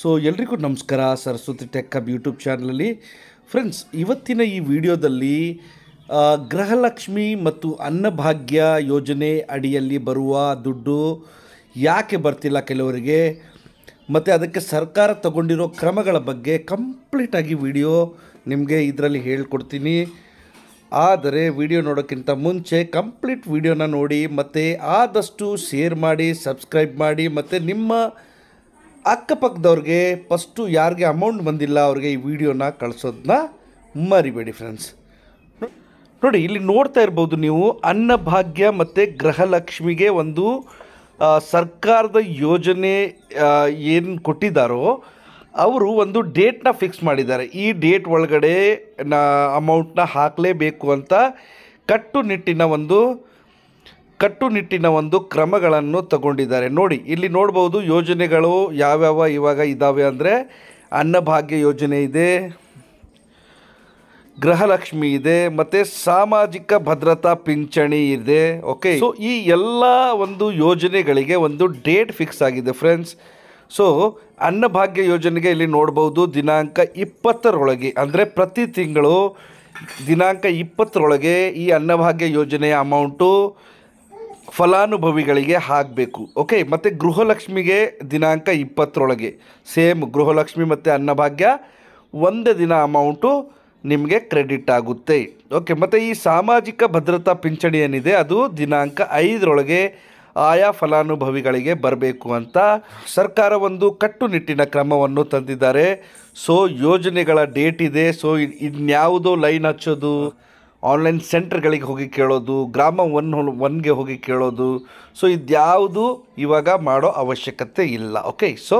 so ಎಲ್ರಿಗೂ ನಮಸ್ಕಾರ Saraswati tech up YouTube ಚಾನಲಲ್ಲಿ ಫ್ರೆಂಡ್ಸ್ ಇವತ್ತಿನ ಈ ವಿಡಿಯೋದಲ್ಲಿ ಗೃಹಲಕ್ಷ್ಮಿ ಮತ್ತು ಅನ್ನಭಾಗ್ಯ ಯೋಜನೆ ಅಡಿಯಲ್ಲಿ ಬರುವ ದುಡ್ಡು ಯಾಕೆ ಬರ್ತಿಲ್ಲ ಕೆಲವರಿಗೆ ಮತ್ತು ಅದಕ್ಕೆ ಸರ್ಕಾರ ತಗೊಂಡಿರೋ ಕ್ರಮಗಳ ಬಗ್ಗೆ ಕಂಪ್ಲೀಟಾಗಿ ವಿಡಿಯೋ ನಿಮಗೆ ಇದರಲ್ಲಿ ಹೇಳ್ಕೊಡ್ತೀನಿ ಆದರೆ ವಿಡಿಯೋ ನೋಡೋಕ್ಕಿಂತ ಮುಂಚೆ ಕಂಪ್ಲೀಟ್ ವಿಡಿಯೋನ ನೋಡಿ ಮತ್ತು ಆದಷ್ಟು ಶೇರ್ ಮಾಡಿ ಸಬ್ಸ್ಕ್ರೈಬ್ ಮಾಡಿ ಮತ್ತು ನಿಮ್ಮ ಅಕ್ಕಪಕ್ಕದವ್ರಿಗೆ ಫಸ್ಟು ಯಾರಿಗೆ ಅಮೌಂಟ್ ಬಂದಿಲ್ಲ ಅವ್ರಿಗೆ ಈ ವಿಡಿಯೋನ ಕಳಿಸೋದನ್ನ ಮರಿಬೇಡಿ ಫ್ರೆಂಡ್ಸ್ ನೋಡಿ ಇಲ್ಲಿ ನೋಡ್ತಾ ಇರ್ಬೋದು ನೀವು ಅನ್ನಭಾಗ್ಯ ಮತ್ತು ಗೃಹಲಕ್ಷ್ಮಿಗೆ ಒಂದು ಸರ್ಕಾರದ ಯೋಜನೆ ಏನು ಕೊಟ್ಟಿದ್ದಾರೋ ಅವರು ಒಂದು ಡೇಟ್ನ ಫಿಕ್ಸ್ ಮಾಡಿದ್ದಾರೆ ಈ ಡೇಟ್ ಒಳಗಡೆ ನ ಅಮೌಂಟ್ನ ಹಾಕಲೇಬೇಕು ಅಂತ ಕಟ್ಟುನಿಟ್ಟಿನ ಒಂದು ಕಟ್ಟುನಿಟ್ಟಿನ ಒಂದು ಕ್ರಮಗಳನ್ನು ತಗೊಂಡಿದ್ದಾರೆ ನೋಡಿ ಇಲ್ಲಿ ನೋಡ್ಬೋದು ಯೋಜನೆಗಳು ಯಾವ್ಯಾವ ಇವಾಗ ಇದ್ದಾವೆ ಅಂದರೆ ಅನ್ನಭಾಗ್ಯ ಯೋಜನೆ ಇದೆ ಗೃಹಲಕ್ಷ್ಮಿ ಇದೆ ಮತ್ತು ಸಾಮಾಜಿಕ ಭದ್ರತಾ ಪಿಂಚಣಿ ಇದೆ ಓಕೆ ಸೊ ಈ ಎಲ್ಲ ಒಂದು ಯೋಜನೆಗಳಿಗೆ ಒಂದು ಡೇಟ್ ಫಿಕ್ಸ್ ಆಗಿದೆ ಫ್ರೆಂಡ್ಸ್ ಸೊ ಅನ್ನಭಾಗ್ಯ ಯೋಜನೆಗೆ ಇಲ್ಲಿ ನೋಡ್ಬೋದು ದಿನಾಂಕ ಇಪ್ಪತ್ತರೊಳಗೆ ಅಂದರೆ ಪ್ರತಿ ತಿಂಗಳು ದಿನಾಂಕ ಇಪ್ಪತ್ತರೊಳಗೆ ಈ ಅನ್ನಭಾಗ್ಯ ಯೋಜನೆಯ ಅಮೌಂಟು ಫಲಾನುಭವಿಗಳಿಗೆ ಆಗಬೇಕು ಓಕೆ ಮತ್ತು ಗೃಹಲಕ್ಷ್ಮಿಗೆ ದಿನಾಂಕ ಇಪ್ಪತ್ತರೊಳಗೆ ಸೇಮ್ ಗೃಹಲಕ್ಷ್ಮಿ ಮತ್ತು ಅನ್ನಭಾಗ್ಯ ಒಂದೇ ದಿನ ಅಮೌಂಟು ನಿಮಗೆ ಕ್ರೆಡಿಟ್ ಆಗುತ್ತೆ ಓಕೆ ಮತ್ತು ಈ ಸಾಮಾಜಿಕ ಭದ್ರತಾ ಪಿಂಚಣಿ ಏನಿದೆ ಅದು ದಿನಾಂಕ ಐದರೊಳಗೆ ಆಯಾ ಫಲಾನುಭವಿಗಳಿಗೆ ಬರಬೇಕು ಅಂತ ಸರ್ಕಾರ ಒಂದು ಕಟ್ಟುನಿಟ್ಟಿನ ಕ್ರಮವನ್ನು ತಂದಿದ್ದಾರೆ ಸೊ ಯೋಜನೆಗಳ ಡೇಟ್ ಇದೆ ಸೊ ಇನ್ಯಾವುದೋ ಲೈನ್ ಹಚ್ಚೋದು ಆನ್ಲೈನ್ ಸೆಂಟರ್ಗಳಿಗೆ ಹೋಗಿ ಕೇಳೋದು ಗ್ರಾಮ ಒನ್ ಒನ್ಗೆ ಹೋಗಿ ಕೇಳೋದು ಸೊ ಇದ್ಯಾವುದು ಇವಾಗ ಮಾಡೋ ಅವಶ್ಯಕತೆ ಇಲ್ಲ ಓಕೆ ಸೊ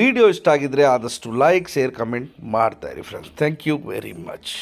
ವಿಡಿಯೋ ಇಷ್ಟ ಆಗಿದರೆ ಆದಷ್ಟು ಲೈಕ್ ಶೇರ್ ಕಮೆಂಟ್ ಮಾಡ್ತಾಯಿರಿ friends thank you very much